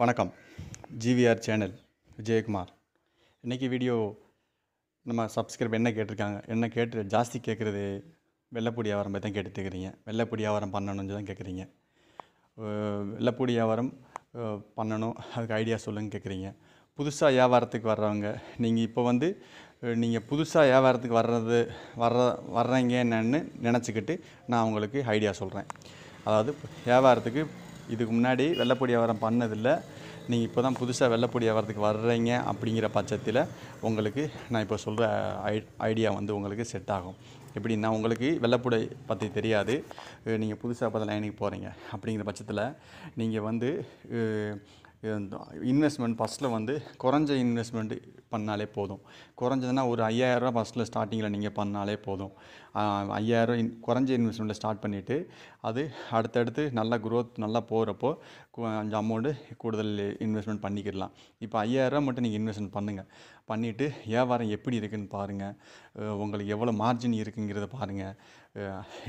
வணக்கம் GVR channel Vijayakumar இன்றைக்கி video நம்ம சப்ஸ்கிரைப் என்ன கேட்டிருக்காங்க என்ன கேட்டு ஜாஸ்தி கேட்குறது வெள்ளப்பூடி வியாபாரம் பற்றி தான் கேட்டுக்கிறீங்க வெள்ளப்பூடி வியாபாரம் பண்ணணும்னு தான் கேட்குறீங்க வெள்ளப்பூடி வியாபாரம் பண்ணணும் அதுக்கு ஐடியா சொல்லுங்க கேட்குறீங்க புதுசாக வியாபாரத்துக்கு வர்றவங்க நீங்கள் இப்போ வந்து நீங்கள் புதுசாக வியாபாரத்துக்கு வர்றது வர்ற வர்றீங்க என்னன்னு நினச்சிக்கிட்டு நான் உங்களுக்கு ஐடியா சொல்கிறேன் அதாவது வியாபாரத்துக்கு இதுக்கு முன்னாடி வெள்ளப்பொடி வியாபாரம் பண்ணதில்லை நீங்கள் இப்போ தான் புதுசாக வெள்ளப்பொடி வியாபாரத்துக்கு வர்றீங்க அப்படிங்கிற பட்சத்தில் உங்களுக்கு நான் இப்போ சொல்கிற ஐ ஐடியா வந்து உங்களுக்கு செட் ஆகும் எப்படின்னா உங்களுக்கு வெள்ளப்பொடி பற்றி தெரியாது நீங்கள் புதுசாக பார்த்தா லைனுக்கு போகிறீங்க அப்படிங்கிற பட்சத்தில் நீங்கள் வந்து இன்வெஸ்ட்மெண்ட் ஃபஸ்ட்டில் வந்து குறைஞ்ச இன்வெஸ்ட்மெண்ட் பண்ணாலே போதும் குறைஞ்சதுன்னா ஒரு ஐயாயிரரூவா ஃபஸ்ட்டில் ஸ்டார்டிங்கில் நீங்கள் பண்ணாலே போதும் ஐயாயிரம் இன் குறைஞ்ச இன்வெஸ்ட்மெண்ட்டில் ஸ்டார்ட் பண்ணிவிட்டு அது அடுத்தடுத்து நல்ல க்ரோத் நல்லா போகிறப்போ அந்த அமௌண்ட்டு கூடுதல் இன்வெஸ்ட்மெண்ட் பண்ணிக்கிடலாம் இப்போ ஐயாயிரரூவா மட்டும் நீங்கள் இன்வெஸ்ட்மெண்ட் பண்ணுங்கள் பண்ணிவிட்டு வியாபாரம் எப்படி இருக்குதுன்னு பாருங்கள் உங்களுக்கு எவ்வளோ மார்ஜின் இருக்குங்கிறத பாருங்கள்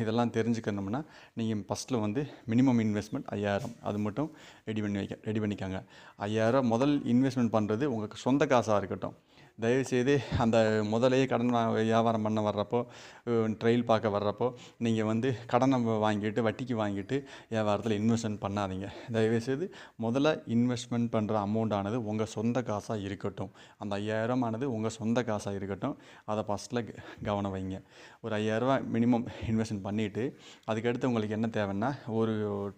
இதெல்லாம் தெரிஞ்சுக்கணும்னா நீங்கள் ஃபஸ்ட்டில் வந்து மினிமம் இன்வெஸ்ட்மெண்ட் ஐயாயிரம் அது மட்டும் ரெடி பண்ணி வைக்க ரெடி பண்ணிக்காங்க ஐயாயிரம் முதல் இன்வெஸ்ட்மெண்ட் பண்ணுறது உங்கள் சொந்த காசாக இருக்கட்டும் தயவுசெய்து அந்த முதலையே கடன் வியாபாரம் பண்ண வர்றப்போ ட்ரெயில் பார்க்க வர்றப்போ நீங்கள் வந்து கடனை வாங்கிட்டு வட்டிக்கு வாங்கிட்டு வியாபாரத்தில் இன்வெஸ்ட்மெண்ட் பண்ணாதீங்க தயவுசெய்து முதல்ல இன்வெஸ்ட்மெண்ட் பண்ணுற அமௌண்ட்டானது உங்கள் சொந்த காசாக இருக்கட்டும் அந்த ஐயாயிரம் ஆனது உங்கள் சொந்த காசாக இருக்கட்டும் அதை ஃபஸ்ட்டில் கவனம் வைங்க ஒரு ஐயாயிரரூவா மினிமம் இன்வெஸ்ட்மெண்ட் பண்ணிவிட்டு அதுக்கடுத்து உங்களுக்கு என்ன தேவைன்னா ஒரு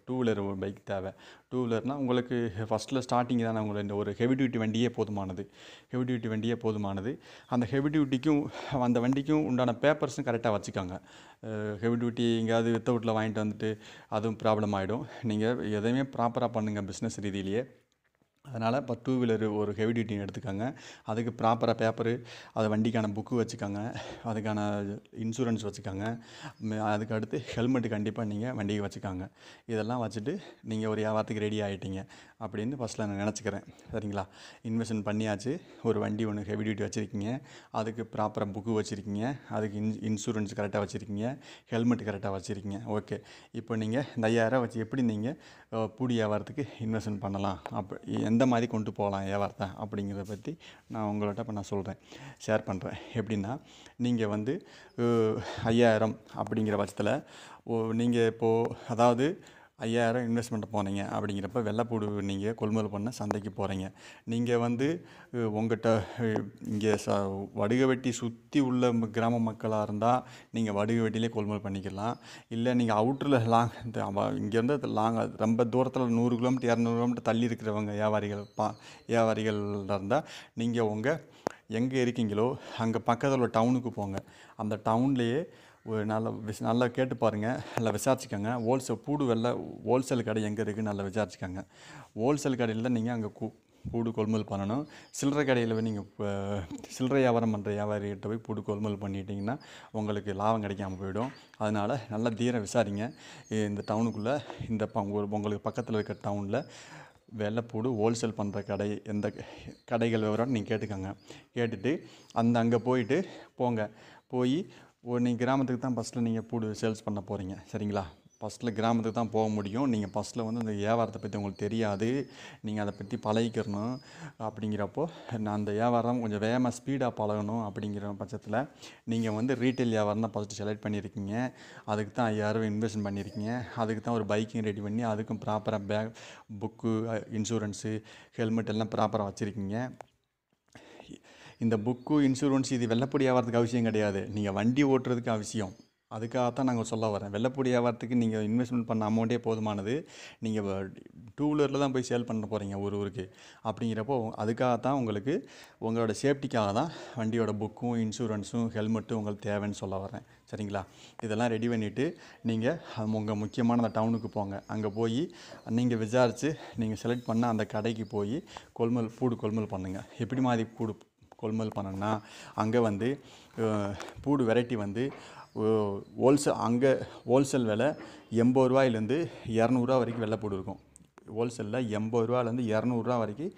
டூ வீலர் பைக் தேவை டூ வீலர்னால் உங்களுக்கு ஃபஸ்ட்டில் ஸ்டார்டிங் தானே உங்களுக்கு இந்த ஒரு ஹெவி டியூட்டி வண்டியே போதுமானது ஹெவி டியூட்டி வண்டியே போதுமானது அந்த ஹெவி டியூட்டிக்கும் அந்த வண்டிக்கும் உண்டான பேப்பர்ஸும் கரெக்டாக வச்சுக்கோங்க ஹெவி டியூட்டி எங்கேயாவது வித்தவுட்டில் வாங்கிட்டு வந்துட்டு அதுவும் ப்ராப்ளம் ஆகிடும் நீங்கள் எதையுமே ப்ராப்பராக பண்ணுங்கள் பிஸ்னஸ் ரீதியிலேயே அதனால் இப்போ டூ வீலர் ஒரு ஹெவி டியூட்டி எடுத்துக்கோங்க அதுக்கு ப்ராப்பராக பேப்பரு அது வண்டிக்கான புக்கு வச்சுக்கோங்க அதுக்கான இன்சூரன்ஸ் வச்சுக்கோங்க அதுக்கு அடுத்து ஹெல்மெட்டு கண்டிப்பாக நீங்கள் வண்டிக்கு வச்சுக்கோங்க இதெல்லாம் வச்சுட்டு நீங்கள் ஒரு வியாபாரத்துக்கு ரெடி ஆகிட்டீங்க அப்படின்னு ஃபஸ்ட்டில் நான் நினச்சிக்கிறேன் சரிங்களா இன்வெஸ்ட்மெண்ட் பண்ணியாச்சு ஒரு வண்டி ஒன்று ஹெவி டியூட்டி வச்சுருக்கீங்க அதுக்கு ப்ராப்பராக புக்கு வச்சுருக்கீங்க அதுக்கு இன் இன்சூரன்ஸ் கரெக்டாக வச்சுருக்கீங்க ஹெல்மெட் கரெக்டாக வச்சுருக்கீங்க ஓகே இப்போ நீங்கள் இந்த ஐயாயிரம் வச்சு எப்படி நீங்கள் பூடி வியாபாரத்துக்கு இன்வெஸ்ட்மெண்ட் பண்ணலாம் அப்போ எந்த மாதிரி கொண்டு போகலாம் வியாபாரத்தை அப்படிங்கிறத பற்றி நான் உங்கள்கிட்ட இப்போ நான் சொல்கிறேன் ஷேர் பண்ணுறேன் எப்படின்னா நீங்கள் வந்து ஐயாயிரம் அப்படிங்கிற பட்சத்தில் நீங்கள் இப்போது அதாவது ஐயாயிரம் இன்வெஸ்ட்மெண்ட் போனீங்க அப்படிங்கிறப்ப வெள்ளைப்பூடு நீங்கள் கொள்முதல் பண்ண சந்தைக்கு போகிறீங்க நீங்கள் வந்து உங்கள்கிட்ட இங்கே ச வடுக வெட்டி சுற்றி உள்ள கிராம மக்களாக இருந்தால் நீங்கள் வடுக வெட்டிலே கொள்முதல் பண்ணிக்கலாம் இல்லை நீங்கள் அவுட்டரில் லாங் இங்கேருந்து லாங் ரொம்ப தூரத்தில் நூறு கிலோமீட்டர் இரநூறு கிலோமீட்டர் தள்ளி இருக்கிறவங்க வியாபாரிகள் பா வியாபாரிகள் இருந்தால் நீங்கள் உங்கள் எங்கே இருக்கீங்களோ அங்கே பக்கத்தில் உள்ள டவுனுக்கு போங்க அந்த டவுன்லேயே ஒரு நல்ல விஷ நல்லா கேட்டு பாருங்கள் நல்லா விசாரிச்சுக்கோங்க ஹோல்சேல் பூடு வெளில ஹோல்சேல் கடை எங்கே இருக்குதுன்னு நல்லா விசாரிச்சுக்கோங்க ஹோல்சேல் கடையில் தான் நீங்கள் அங்கே கூ பூடு கொள்முதல் பண்ணணும் சில்லறை கடையில் போய் நீங்கள் சில்லறை வியாபாரம் பண்ணுற வியாபாரிகிட்ட போய் பூடு கொள்முதல் பண்ணிட்டீங்கன்னா உங்களுக்கு லாபம் கிடைக்காமல் போயிடும் அதனால் நல்லா தீர விசாரிங்க இந்த டவுனுக்குள்ளே இந்த உங்களுக்கு பக்கத்தில் இருக்கிற டவுனில் வெள்ளை பூடு ஹோல்சேல் பண்ணுற கடை எந்த கடைகள் விவரம் நீங்கள் கேட்டுக்கோங்க கேட்டுட்டு அந்த அங்கே போயிட்டு போங்க போய் ஓ நீங்கள் கிராமத்துக்கு தான் ஃபஸ்ட்டில் நீங்கள் பூடு சேல்ஸ் பண்ண போகிறீங்க சரிங்களா ஃபஸ்ட்டில் கிராமத்துக்கு தான் போக முடியும் நீங்கள் ஃபஸ்ட்டில் வந்து அந்த வியாபாரத்தை பற்றி உங்களுக்கு தெரியாது நீங்கள் அதை பற்றி பழகிக்கிறணும் அப்படிங்கிறப்போ நான் அந்த வியாபாரம் கொஞ்சம் வேகமாக ஸ்பீடாக பழகணும் அப்படிங்கிற பட்சத்தில் நீங்கள் வந்து ரீட்டைல் வியாபாரம் தான் ஃபஸ்ட்டு செலக்ட் பண்ணியிருக்கீங்க அதுக்கு தான் ஐயாயிரம் இன்வெஸ்ட் பண்ணியிருக்கீங்க அதுக்கு தான் ஒரு பைக்கிங் ரெடி பண்ணி அதுக்கும் ப்ராப்பராக பேக் புக்கு இன்சூரன்ஸு ஹெல்மெட் எல்லாம் ப்ராப்பராக வச்சுருக்கீங்க இந்த புக்கு இன்சூரன்ஸ் இது வெள்ளப்பொடி ஆகிறதுக்கு அவசியம் கிடையாது நீங்கள் வண்டி ஓட்டுறதுக்கு அவசியம் அதுக்காக தான் நாங்கள் சொல்ல வரேன் வெள்ளப்பொடி வியாபாரத்துக்கு நீங்கள் இன்வெஸ்ட்மெண்ட் பண்ண அமௌண்ட்டே போதுமானது நீங்கள் டூ வீலரில் தான் போய் சேல் பண்ண போகிறீங்க ஒரு ஊருக்கு அப்படிங்கிறப்போ அதுக்காக தான் உங்களுக்கு உங்களோட சேஃப்டிக்காக தான் வண்டியோட புக்கும் இன்சூரன்ஸும் ஹெல்மெட்டும் உங்களுக்கு தேவைன்னு சொல்ல வரேன் சரிங்களா இதெல்லாம் ரெடி பண்ணிவிட்டு நீங்கள் உங்கள் முக்கியமான அந்த டவுனுக்கு போங்க அங்கே போய் நீங்கள் விசாரித்து நீங்கள் செலக்ட் பண்ண அந்த கடைக்கு போய் கொள்முதல் கூடு கொள்முதல் பண்ணுங்கள் எப்படி மாதிரி கூடு கொள்முதல் பண்ணோம்னா அங்கே வந்து பூடு வெரைட்டி வந்து ஹோல்சேல் அங்கே ஹோல்சேல் விலை எண்பது ரூபாயிலேருந்து இரநூறுவா வரைக்கும் வெள்ளை பூடு இருக்கும் ஹோல்சேலில் எண்பது ரூபாலேருந்து இரநூறுவா வரைக்கும்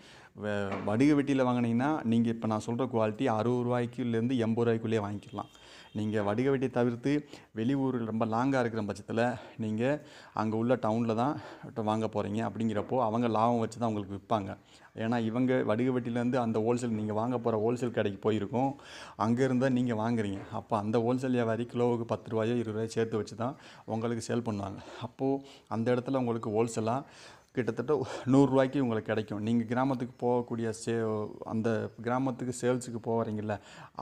வடிக வெட்டியில் வாங்கினீங்கன்னா நீங்கள் இப்போ நான் சொல்கிற குவாலிட்டி அறுபது ரூபாய்க்குலேருந்து எண்பது ரூபாய்க்குள்ளேயே வாங்கிக்கலாம் நீங்கள் வடிக வெட்டியை தவிர்த்து வெளியூர் ரொம்ப லாங்காக இருக்கிற பட்சத்தில் நீங்கள் அங்கே உள்ள டவுனில் தான் வாங்க போகிறீங்க அப்படிங்கிறப்போ அவங்க லாபம் வச்சு தான் உங்களுக்கு விற்பாங்க ஏன்னா இவங்க வடுகவெட்டிலேருந்து அந்த ஹோல்சேல் நீங்கள் வாங்க போகிற ஹோல்சேல் கடைக்கு போயிருக்கோம் அங்கே இருந்தால் நீங்கள் வாங்குறீங்க அப்போ அந்த ஹோல்சேல் வியாபாரி கிலோவுக்கு பத்து ரூபாயோ இருபது ரூபாயோ சேர்த்து வச்சு தான் உங்களுக்கு சேல் பண்ணுவாங்க அப்போது அந்த இடத்துல உங்களுக்கு ஹோல்சேலாக கிட்டத்தட்ட நூறுரூவாய்க்கு உங்களுக்கு கிடைக்கும் நீங்கள் கிராமத்துக்கு போகக்கூடிய சே அந்த கிராமத்துக்கு சேல்ஸுக்கு போகிறீங்கள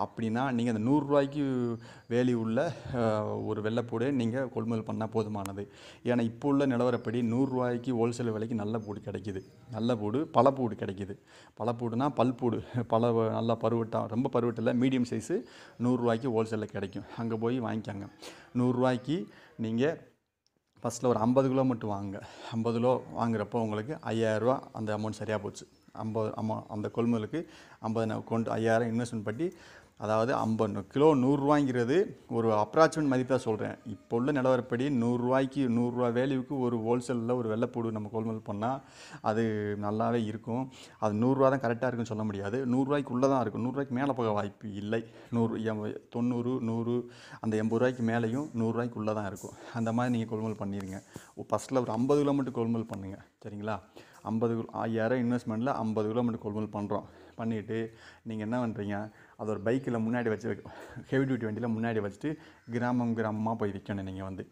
அப்படின்னா நீங்கள் அந்த நூறுரூவாய்க்கு வேலி உள்ள ஒரு வெள்ளைப்பூடு நீங்கள் கொள்முதல் பண்ணால் போதுமானது ஏன்னா இப்போ உள்ள நிலவரப்படி நூறுரூவாய்க்கு ஹோல்சேல் விலைக்கு நல்ல பூடு கிடைக்கிது நல்ல பூடு பழப்பூடு கிடைக்கிது பல் பல்பூடு பல நல்லா பருவட்டம் ரொம்ப பருவட்டில் மீடியம் சைஸு நூறுரூவாய்க்கு ஹோல்சேலில் கிடைக்கும் அங்கே போய் வாங்கிக்காங்க நூறுரூவாய்க்கு நீங்கள் ஃபஸ்ட்டில் ஒரு ஐம்பது கிலோ மட்டும் வாங்க ஐம்பது கிலோ வாங்குறப்போ உங்களுக்கு ஐயாயிரரூவா அந்த அமௌண்ட் சரியாக போச்சு ஐம்பது அமௌ அந்த கொள்முதலுக்கு ஐம்பது கொண்டு ஐயாயிரம் இன்வெஸ்ட்மெண்ட் பண்ணி அதாவது ஐம்பது கிலோ நூறுரூவாங்கிறது ஒரு அப்ராக்சிமேட் மதிப்பாக சொல்கிறேன் இப்போ உள்ள நிலவரப்படி நூறுரூவாய்க்கு நூறுரூவா வேல்யூக்கு ஒரு ஹோல்சேலில் ஒரு வெள்ளைப்பூடு நம்ம கொள்முதல் பண்ணால் அது நல்லாவே இருக்கும் அது நூறுரூவா தான் கரெக்டாக இருக்குன்னு சொல்ல முடியாது நூறுரூவாய்க்குள்ளே தான் இருக்கும் நூறுரூவாய்க்கு மேலே போக வாய்ப்பு இல்லை நூறு தொண்ணூறு நூறு அந்த எண்பது ரூபாய்க்கு மேலேயும் நூறுரூவாய்க்குள்ளே தான் இருக்கும் அந்த மாதிரி நீங்கள் கொள்முதல் பண்ணிடுங்க ஃபஸ்ட்டில் ஒரு ஐம்பது கிலோ மட்டும் கொள்முதல் பண்ணுங்கள் சரிங்களா ஐம்பது ஐயாயிரம் இன்வெஸ்ட்மெண்ட்டில் ஐம்பது கிலோ கொள்முதல் பண்ணுறோம் பண்ணிவிட்டு நீங்கள் என்ன பண்ணுறீங்க அது ஒரு பைக்கில் முன்னாடி வச்சு ஹெவி டியூட்டி வண்டியில் முன்னாடி வச்சுட்டு கிராமம் கிராமமாக போய் விற்கணும் நீங்கள் வந்து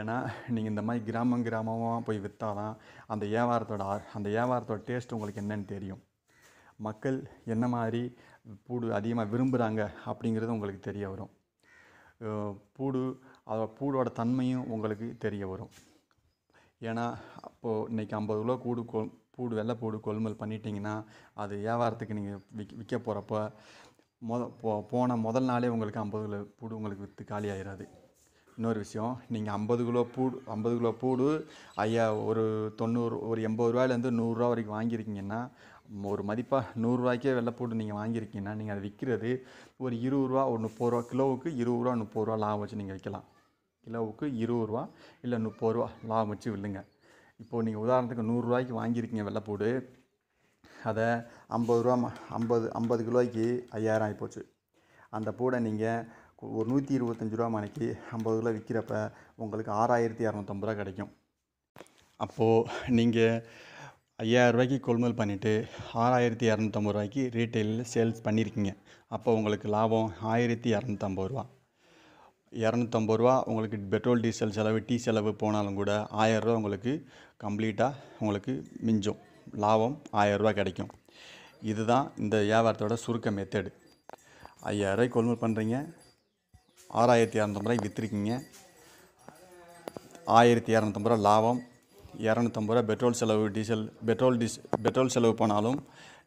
ஏன்னா நீங்கள் இந்த மாதிரி கிராமம் கிராமமாக போய் விற்றா தான் அந்த வியாபாரத்தோட அந்த வியாபாரத்தோட டேஸ்ட் உங்களுக்கு என்னென்னு தெரியும் மக்கள் என்ன மாதிரி பூடு அதிகமாக விரும்புகிறாங்க அப்படிங்கிறது உங்களுக்கு தெரிய வரும் பூடு அதோட பூடோட தன்மையும் உங்களுக்கு தெரிய வரும் ஏன்னா அப்போது இன்றைக்கி ஐம்பது கிலோ கூடு கொ பூடு வெள்ளை பூடு கொள்முதல் பண்ணிட்டீங்கன்னா அது வியாபாரத்துக்கு நீங்கள் விக் விற்க போகிறப்ப மொத போ போன முதல் நாளே உங்களுக்கு ஐம்பது கிலோ பூடு உங்களுக்கு விற்று காலி ஆயிடாது இன்னொரு விஷயம் நீங்கள் ஐம்பது கிலோ பூடு ஐம்பது கிலோ பூடு ஐயா ஒரு தொண்ணூறு ஒரு எண்பது ரூபாயிலேருந்து நூறுரூவா வரைக்கும் வாங்கியிருக்கீங்கன்னா ஒரு மதிப்பாக நூறுரூவாய்க்கே வெள்ளைப்பூடு நீங்கள் வாங்கியிருக்கீங்கன்னா நீங்கள் அதை விற்கிறது ஒரு இருபது ரூபா ஒரு முப்பது ரூபா கிலோவுக்கு இருபது ரூபா முப்பது ரூபா லாபம் வச்சு நீங்கள் விற்கலாம் கிலோவுக்கு இருபது ரூபா இல்லை முப்பது ரூபா லாபம் வச்சு வில்லுங்க இப்போது நீங்கள் உதாரணத்துக்கு நூறுரூவாய்க்கு வாங்கியிருக்கீங்க வெள்ளைப்பூடு அதை ஐம்பது ரூபா ஐம்பது ஐம்பது கிலோக்கு ஐயாயிரம் ஆகிப்போச்சு அந்த பூடை நீங்கள் ஒரு நூற்றி இருபத்தஞ்சி ரூபா மணிக்கு ஐம்பது கிலோ விற்கிறப்ப உங்களுக்கு ஆறாயிரத்தி இரநூத்தம்பது ரூபா கிடைக்கும் அப்போது நீங்கள் ஐயாயிரம் ரூபாய்க்கு கொள்முதல் பண்ணிவிட்டு ஆறாயிரத்தி இரநூத்தம்பது ரூபாய்க்கு ரீட்டைலில் சேல்ஸ் பண்ணியிருக்கீங்க அப்போ உங்களுக்கு லாபம் ஆயிரத்தி இரநூத்தம்பது ரூபா இரநூத்தம்பது ரூபா உங்களுக்கு பெட்ரோல் டீசல் செலவு டீ செலவு போனாலும் கூட ஆயிரரூவா உங்களுக்கு கம்ப்ளீட்டாக உங்களுக்கு மிஞ்சும் லாபம் ஆயரூபா கிடைக்கும் இதுதான் இந்த வியாபாரத்தோட சுருக்க மெத்தேடு ரூபாய்க்கு கொள்முதல் பண்ணுறீங்க ஆறாயிரத்தி இரநூத்தம்பது ரூபாய் விற்றுருக்கீங்க ஆயிரத்தி இரநூத்தம்பது ரூபா லாபம் இரநூத்தம்பது ரூபா பெட்ரோல் செலவு டீசல் பெட்ரோல் டீஸ் பெட்ரோல் செலவு போனாலும்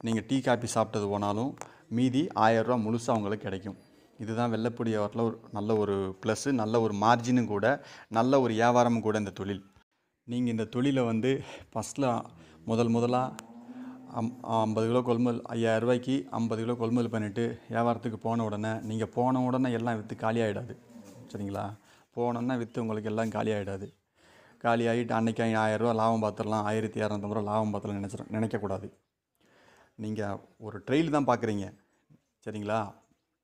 நீங்கள் டீ காஃபி சாப்பிட்டது போனாலும் மீதி ஆயிரரூவா முழுசாக உங்களுக்கு கிடைக்கும் இதுதான் வெள்ளப்பொடி வியாபாரத்தில் ஒரு நல்ல ஒரு ப்ளஸ்ஸு நல்ல ஒரு மார்ஜினும் கூட நல்ல ஒரு வியாபாரமும் கூட இந்த தொழில் நீங்கள் இந்த தொழிலை வந்து ஃபஸ்ட்டில் முதல் முதலாக அம் ஐம்பது கிலோ கொள்முதல் ஐயாயிரம் ரூபாய்க்கு ஐம்பது கிலோ கொள்முதல் பண்ணிவிட்டு வியாபாரத்துக்கு போன உடனே நீங்கள் போன உடனே எல்லாம் விற்று காலியாகிடாது சரிங்களா போனோன்னா விற்று உங்களுக்கு எல்லாம் காலியாகிடாது காலியாகிட்டு அன்றைக்கி ஆயிரரூவா லாபம் பார்த்துடலாம் ஆயிரத்தி இரநூத்தம்பது ரூபா லாபம் பார்த்துலாம் நினச்சி நினைக்கக்கூடாது நீங்கள் ஒரு ட்ரெயில் தான் பார்க்குறீங்க சரிங்களா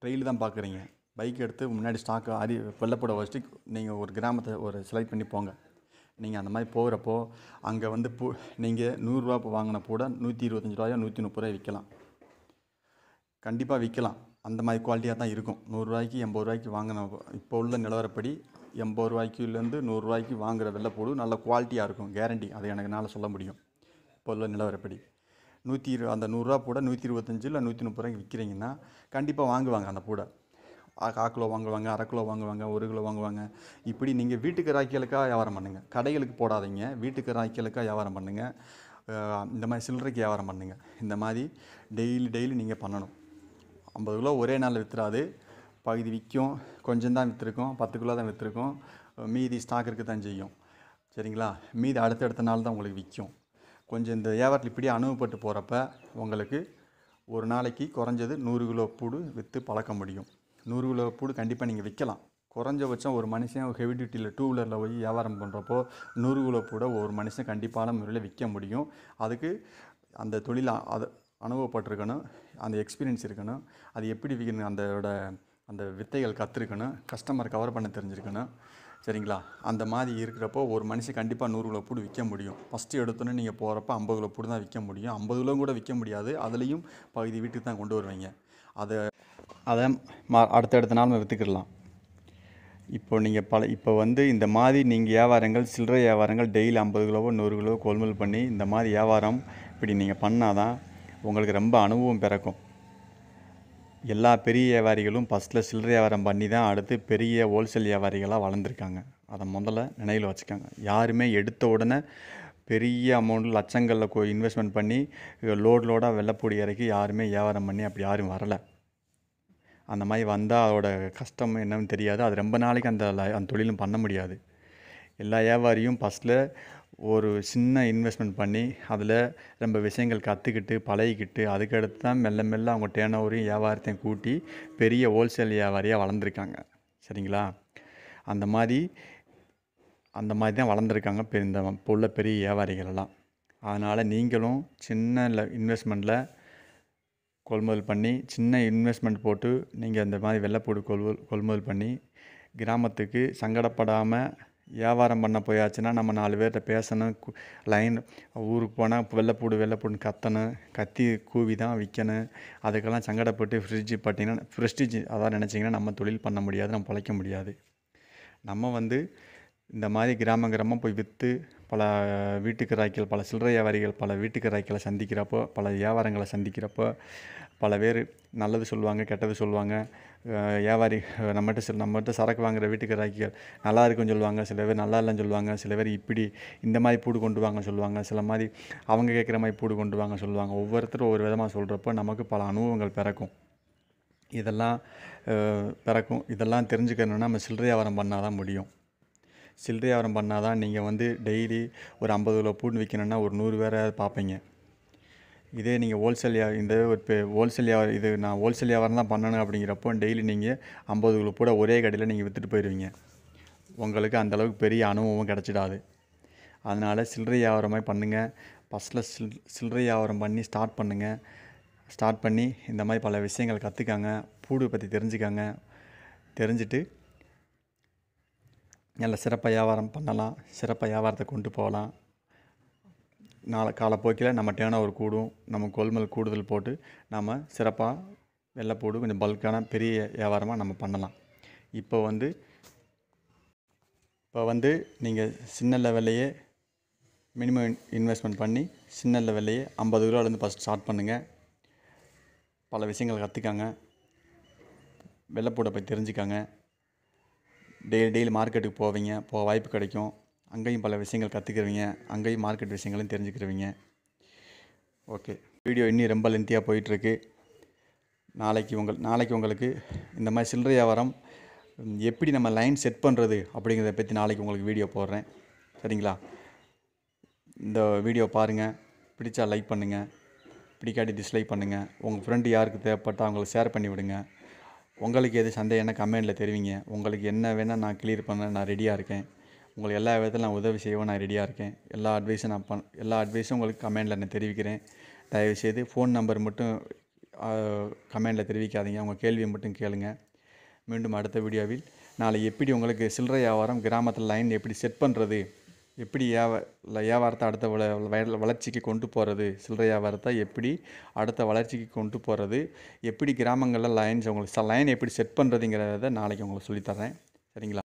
ட்ரெயில் தான் பார்க்குறீங்க பைக் எடுத்து முன்னாடி ஸ்டாக்கு அறி வெள்ளப்பட வச்சுட்டு நீங்கள் ஒரு கிராமத்தை ஒரு செலக்ட் பண்ணி போங்க நீங்கள் அந்த மாதிரி போகிறப்போ அங்கே வந்து பூ நீங்கள் நூறுரூவா வாங்கின பூட நூற்றி இருபத்தஞ்சி ரூபாயோ நூற்றி முப்பது ரூபாய் விற்கலாம் கண்டிப்பாக விற்கலாம் அந்த மாதிரி குவாலிட்டியாக தான் இருக்கும் நூறுரூவாய்க்கு எண்பது ரூபாய்க்கு வாங்கின இப்போ உள்ள நிலவரப்படி எண்பது ரூபாய்க்குலேருந்து நூறுரூவாய்க்கு வாங்குகிற போடும் நல்ல குவாலிட்டியாக இருக்கும் கேரண்டி அதை எனக்கு என்னால் சொல்ல முடியும் இப்போ உள்ள நிலவரப்படி நூற்றி இரு அந்த நூறுரூவா பூட நூற்றி இருபத்தஞ்சி இல்லை நூற்றி முப்பது ரூபாய்க்கு விற்கிறீங்கன்னா கண்டிப்பாக வாங்குவாங்க அந்த பூடை கால் கிலோ வாங்குவாங்க அரை கிலோ வாங்குவாங்க ஒரு கிலோ வாங்குவாங்க இப்படி நீங்கள் வீட்டுக்கு ராய்க்கலுக்காக வியாபாரம் பண்ணுங்கள் கடைகளுக்கு போடாதீங்க வீட்டுக்கு ராய்க்கலுக்காக வியாபாரம் பண்ணுங்கள் இந்த மாதிரி சில்லறைக்கு வியாபாரம் பண்ணுங்கள் இந்த மாதிரி டெய்லி டெய்லி நீங்கள் பண்ணணும் ஐம்பது கிலோ ஒரே நாளில் விற்றுறாது பகுதி விற்கும் கொஞ்சம் தான் விற்றுருக்கும் பத்து கிலோ தான் விற்றுருக்கும் மீதி ஸ்டாக் இருக்க தான் செய்யும் சரிங்களா மீதி அடுத்தடுத்த நாள் தான் உங்களுக்கு விற்கும் கொஞ்சம் இந்த வியாபாரத்தில் இப்படியே அனுபவப்பட்டு போகிறப்ப உங்களுக்கு ஒரு நாளைக்கு குறைஞ்சது நூறு கிலோ பூடு விற்று பழக்க முடியும் நூறு கிலோ பூடு கண்டிப்பாக நீங்கள் விற்கலாம் குறைஞ்சபட்சம் ஒரு மனுஷன் ஹெவி டியூட்டியில் டூ வீலரில் போய் வியாபாரம் பண்ணுறப்போ நூறு கிலோ பூட ஒரு மனுஷன் கண்டிப்பான முறையில் விற்க முடியும் அதுக்கு அந்த தொழில் அது அனுபவப்பட்டிருக்கணும் அந்த எக்ஸ்பீரியன்ஸ் இருக்கணும் அது எப்படி விற்கணும் அந்தோட அந்த வித்தைகள் கற்றுருக்கணும் கஸ்டமர் கவர் பண்ண தெரிஞ்சிருக்கணும் சரிங்களா அந்த மாதிரி இருக்கிறப்போ ஒரு மனுஷன் கண்டிப்பாக நூறு கிலோ பூடு விற்க முடியும் ஃபஸ்ட்டு எடுத்தோன்னே நீங்கள் போகிறப்ப ஐம்பது கிலோ பூடு தான் விற்க முடியும் ஐம்பது கிலோ கூட விற்க முடியாது அதுலேயும் பகுதி வீட்டுக்கு தான் கொண்டு வருவீங்க அதை அதை மா அடுத்தடுத்த நாள் விற்றுக்கிடலாம் இப்போ நீங்கள் பல இப்போ வந்து இந்த மாதிரி நீங்கள் வியாபாரங்கள் சில்லறை வியாபாரங்கள் டெய்லி ஐம்பது கிலோவோ நூறு கிலோவோ கொள்முதல் பண்ணி இந்த மாதிரி வியாபாரம் இப்படி நீங்கள் பண்ணால் தான் உங்களுக்கு ரொம்ப அனுபவம் பிறக்கும் எல்லா பெரிய வியாபாரிகளும் ஃபஸ்ட்டில் சில்லறை வியாபாரம் பண்ணி தான் அடுத்து பெரிய ஹோல்சேல் வியாபாரிகளாக வளர்ந்துருக்காங்க அதை முதல்ல நினைவில் வச்சுக்காங்க யாருமே எடுத்த உடனே பெரிய அமௌண்ட் லட்சங்களில் கோ இன்வெஸ்ட்மெண்ட் பண்ணி லோடு லோடாக வெள்ளப்பூடி இறக்கி யாருமே வியாபாரம் பண்ணி அப்படி யாரும் வரலை அந்த மாதிரி வந்தால் அதோட கஷ்டம் என்னன்னு தெரியாது அது ரொம்ப நாளைக்கு அந்த அந்த தொழிலும் பண்ண முடியாது எல்லா வியாபாரியும் ஃபஸ்ட்டில் ஒரு சின்ன இன்வெஸ்ட்மெண்ட் பண்ணி அதில் ரொம்ப விஷயங்கள் கற்றுக்கிட்டு பழகிக்கிட்டு அதுக்கடுத்து தான் மெல்ல மெல்ல அவங்க டேனோவரையும் ஓவரையும் வியாபாரத்தையும் கூட்டி பெரிய ஹோல்சேல் வியாபாரியாக வளர்ந்துருக்காங்க சரிங்களா அந்த மாதிரி அந்த மாதிரி தான் வளர்ந்துருக்காங்க இப்போ இந்த இப்போ உள்ள பெரிய வியாபாரிகளெல்லாம் அதனால் நீங்களும் சின்ன இன்வெஸ்ட்மெண்ட்டில் கொள்முதல் பண்ணி சின்ன இன்வெஸ்ட்மெண்ட் போட்டு நீங்கள் அந்த மாதிரி வெள்ளைப்பூடு கொள்முதல் கொள்முதல் பண்ணி கிராமத்துக்கு சங்கடப்படாமல் வியாபாரம் பண்ண போயாச்சுன்னா நம்ம நாலு பேர்கிட்ட பேசணும் லைன் ஊருக்கு போனால் வெள்ளைப்பூடு வெள்ளைப்பூடுன்னு கத்தணும் கத்தி கூவி தான் விற்கணும் அதுக்கெல்லாம் சங்கடப்பட்டு ஃப்ரிட்ஜ் பார்த்தீங்கன்னா ஃப்ரிஸ்டிஜ் அதான் நினச்சிங்கன்னா நம்ம தொழில் பண்ண முடியாது நம்ம பிழைக்க முடியாது நம்ம வந்து இந்த மாதிரி கிராம கிராமம் போய் விற்று பல வீட்டுக்கு ராய்க்கள் பல சில்லறை வியாபாரிகள் பல வீட்டுக்கு ராய்க்களை சந்திக்கிறப்போ பல வியாபாரங்களை சந்திக்கிறப்போ பல பேர் நல்லது சொல்லுவாங்க கெட்டது சொல்லுவாங்க வியாபாரி நம்மகிட்ட சில நம்மகிட்ட சரக்கு வாங்குகிற வீட்டுக்கு ராய்க்கள் நல்லா இருக்குன்னு சொல்லுவாங்க சில பேர் நல்லா இல்லைன்னு சொல்லுவாங்க சில பேர் இப்படி இந்த மாதிரி பூடு கொண்டு வாங்க சொல்லுவாங்க சில மாதிரி அவங்க கேட்குற மாதிரி பூடு கொண்டு வாங்க சொல்லுவாங்க ஒவ்வொருத்தரும் ஒவ்வொரு விதமாக சொல்கிறப்போ நமக்கு பல அனுபவங்கள் பிறக்கும் இதெல்லாம் பிறக்கும் இதெல்லாம் தெரிஞ்சுக்கணுன்னா நம்ம சில்லறை வியாபாரம் பண்ணால் தான் முடியும் சில்லறை வியாபாரம் பண்ணால் தான் நீங்கள் வந்து டெய்லி ஒரு ஐம்பது கிலோ பூண்டு விற்கணுன்னா ஒரு நூறு பேரை பார்ப்பீங்க இதே நீங்கள் ஹோல்சேல் இந்த ஒரு ஹோல்சேல் வியாபாரம் இது நான் ஹோல்சேல் வியாபாரம் தான் பண்ணணும் அப்படிங்கிறப்போ டெய்லி நீங்கள் ஐம்பது கிலோ கூட ஒரே கடையில் நீங்கள் விற்றுட்டு போயிடுவீங்க உங்களுக்கு அந்தளவுக்கு பெரிய அனுபவம் கிடச்சிடாது அதனால் சில்லறை வியாபாரமாக பண்ணுங்கள் ஃபஸ்ட்டில் சில் சில்லறை வியாபாரம் பண்ணி ஸ்டார்ட் பண்ணுங்கள் ஸ்டார்ட் பண்ணி இந்த மாதிரி பல விஷயங்கள் கற்றுக்காங்க பூடு பற்றி தெரிஞ்சுக்காங்க தெரிஞ்சுட்டு நல்ல சிறப்பாக வியாபாரம் பண்ணலாம் சிறப்பாக வியாபாரத்தை கொண்டு போகலாம் நாளை காலப்போக்கில் நம்ம டேனோவர் ஓவர் கூடும் நம்ம கொள்முதல் கூடுதல் போட்டு நம்ம சிறப்பாக வெள்ளை போடும் கொஞ்சம் பல்கான பெரிய வியாபாரமாக நம்ம பண்ணலாம் இப்போ வந்து இப்போ வந்து நீங்கள் சின்ன லெவல்லையே மினிமம் இன்வெஸ்ட்மெண்ட் பண்ணி சின்ன லெவல்லையே ஐம்பது ரூபாலேருந்து ஃபஸ்ட் ஸ்டார்ட் பண்ணுங்கள் பல விஷயங்கள் கற்றுக்காங்க வெள்ளைப்பூடை போய் தெரிஞ்சுக்காங்க டெய்லி டெய்லி மார்க்கெட்டுக்கு போவீங்க போக வாய்ப்பு கிடைக்கும் அங்கேயும் பல விஷயங்கள் கற்றுக்குருவீங்க அங்கேயும் மார்க்கெட் விஷயங்களையும் தெரிஞ்சுக்கிறவீங்க ஓகே வீடியோ இன்னும் ரொம்ப லென்த்தியாக போயிட்டுருக்கு நாளைக்கு உங்கள் நாளைக்கு உங்களுக்கு இந்த மாதிரி சில்லறை வியாபாரம் எப்படி நம்ம லைன் செட் பண்ணுறது அப்படிங்கிறத பற்றி நாளைக்கு உங்களுக்கு வீடியோ போடுறேன் சரிங்களா இந்த வீடியோ பாருங்கள் பிடிச்சா லைக் பண்ணுங்கள் பிடிக்காட்டி டிஸ்லைக் பண்ணுங்கள் உங்கள் ஃப்ரெண்டு யாருக்கு தேவைப்பட்டால் அவங்களுக்கு ஷேர் பண்ணி விடுங்க உங்களுக்கு எது என்ன கமெண்டில் தெரிவிங்க உங்களுக்கு என்ன வேணால் நான் கிளியர் பண்ண நான் ரெடியாக இருக்கேன் உங்களுக்கு எல்லா விதத்தில் நான் உதவி செய்யவும் நான் ரெடியாக இருக்கேன் எல்லா அட்வைஸும் நான் பண் எல்லா அட்வைஸும் உங்களுக்கு கமெண்டில் நான் தெரிவிக்கிறேன் தயவுசெய்து ஃபோன் நம்பர் மட்டும் கமெண்டில் தெரிவிக்காதீங்க உங்கள் கேள்வியை மட்டும் கேளுங்க மீண்டும் அடுத்த வீடியோவில் நாளை எப்படி உங்களுக்கு சில்லறை வியாபாரம் கிராமத்தில் லைன் எப்படி செட் பண்ணுறது எப்படி வியாபாரத்தை அடுத்த வளர்ச்சிக்கு கொண்டு போகிறது சில்லறை வியாபாரத்தை எப்படி அடுத்த வளர்ச்சிக்கு கொண்டு போகிறது எப்படி கிராமங்களில் லைன்ஸ் உங்களுக்கு லைன் எப்படி செட் பண்ணுறதுங்கிறத நாளைக்கு உங்களுக்கு சொல்லித்தரேன் சரிங்களா